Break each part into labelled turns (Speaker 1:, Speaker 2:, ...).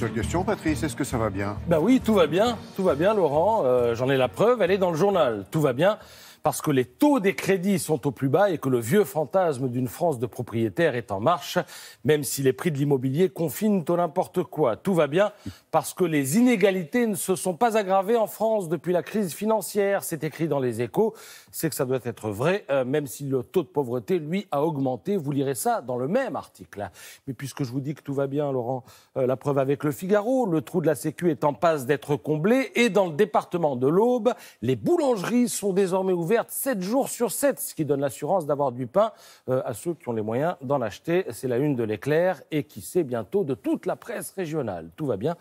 Speaker 1: seule question, Patrice, est-ce que ça va bien Ben oui, tout va bien, tout va bien, Laurent. Euh, j'en ai la preuve, elle est dans le journal. Tout va bien parce que les taux des crédits sont au plus bas et que le vieux fantasme d'une France de propriétaires est en marche, même si les prix de l'immobilier confinent au n'importe quoi. Tout va bien parce que les inégalités ne se sont pas aggravées en France depuis la crise financière. C'est écrit dans les échos. C'est que ça doit être vrai, euh, même si le taux de pauvreté, lui, a augmenté. Vous lirez ça dans le même article. Mais puisque je vous dis que tout va bien, Laurent, euh, la preuve avec le Figaro, le trou de la Sécu est en passe d'être comblé. Et dans le département de l'Aube, les boulangeries sont désormais ouvertes Sept 7 jours sur 7, ce qui donne l'assurance d'avoir du pain euh, à ceux qui ont les moyens d'en acheter. C'est la une de l'éclair et qui sait bientôt de toute la presse régionale. Tout va bien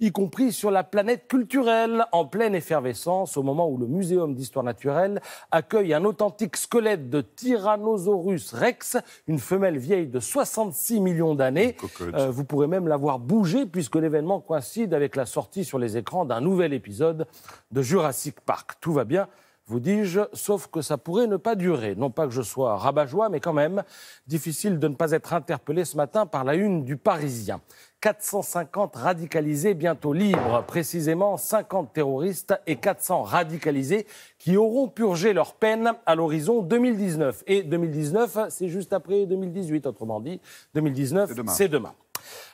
Speaker 1: y compris sur la planète culturelle, en pleine effervescence, au moment où le Muséum d'histoire naturelle accueille un authentique squelette de Tyrannosaurus rex, une femelle vieille de 66 millions d'années. Euh, vous pourrez même l'avoir bougé, puisque l'événement coïncide avec la sortie sur les écrans d'un nouvel épisode de Jurassic Park. Tout va bien vous dis-je, sauf que ça pourrait ne pas durer. Non pas que je sois rabat-joie, mais quand même, difficile de ne pas être interpellé ce matin par la une du Parisien. 450 radicalisés bientôt libres, précisément 50 terroristes et 400 radicalisés qui auront purgé leur peine à l'horizon 2019. Et 2019, c'est juste après 2018, autrement dit, 2019, c'est demain.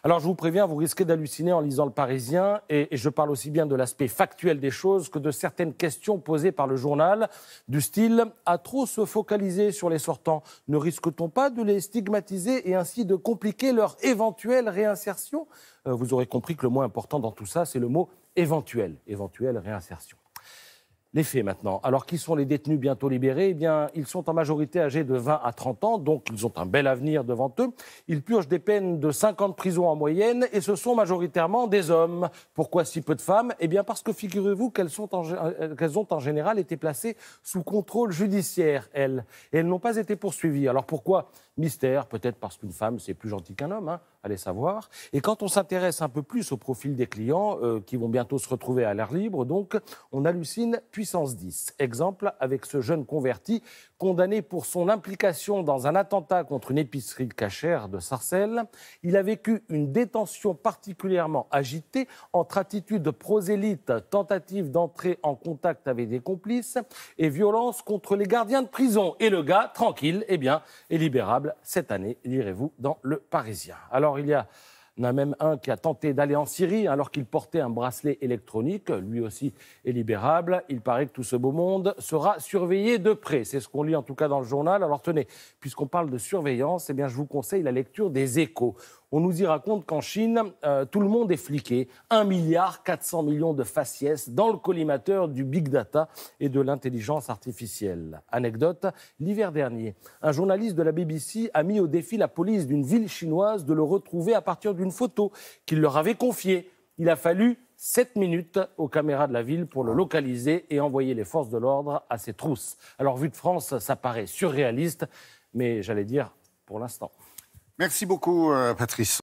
Speaker 1: Alors je vous préviens, vous risquez d'halluciner en lisant le Parisien, et, je parle aussi bien de l'aspect factuel des choses que de certaines questions posées par le journal, du style à trop se focaliser sur les sortants, ne risque-t-on pas de les stigmatiser et ainsi de compliquer leur éventuelle réinsertion euh, Vous aurez compris que le mot important dans tout ça, c'est le mot éventuel, éventuelle réinsertion. Les faits maintenant. Alors, qui sont les détenus bientôt libérés Eh bien, ils sont en majorité âgés de 20 à 30 ans, donc ils ont un bel avenir devant eux. Ils purgent des peines de 50 prisons en moyenne et ce sont majoritairement des hommes. Pourquoi si peu de femmes Eh bien, parce que figurez-vous euh, qu'elles ont en général été placées sous contrôle judiciaire, elles. Et elles n'ont pas été poursuivies. Alors pourquoi Mystère, peut-être parce qu'une femme, c'est plus gentil qu'un homme, hein, allez savoir. Et quand on s'intéresse un peu plus au profil des clients, euh, qui vont bientôt se retrouver à l'air libre, donc, on hallucine puissance 10. Exemple avec ce jeune converti, condamné pour son implication dans un attentat contre une épicerie cachère de Sarcelles. Il a vécu une détention particulièrement agitée entre attitude prosélyte, tentative d'entrer en contact avec des complices et violence contre les gardiens de prison. Et le gars, tranquille, eh bien, est libérable cette année, lirez-vous dans Le Parisien. Alors, il y a on a même un qui a tenté d'aller en Syrie alors qu'il portait un bracelet électronique. Lui aussi est libérable. Il paraît que tout ce beau monde sera surveillé de près. C'est ce qu'on lit en tout cas dans le journal. Alors tenez, puisqu'on parle de surveillance, eh bien, je vous conseille la lecture des échos. On nous y raconte qu'en Chine, euh, tout le monde est fliqué. 1,4 milliard millions de faciès dans le collimateur du big data et de l'intelligence artificielle. Anecdote, l'hiver dernier, un journaliste de la BBC a mis au défi la police d'une ville chinoise de le retrouver à partir du une photo qu'il leur avait confiée. Il a fallu 7 minutes aux caméras de la ville pour le ah. localiser et envoyer les forces de l'ordre à ses trousses. Alors, vu de France, ça paraît surréaliste, mais j'allais dire pour l'instant. Merci beaucoup, euh, Patrice.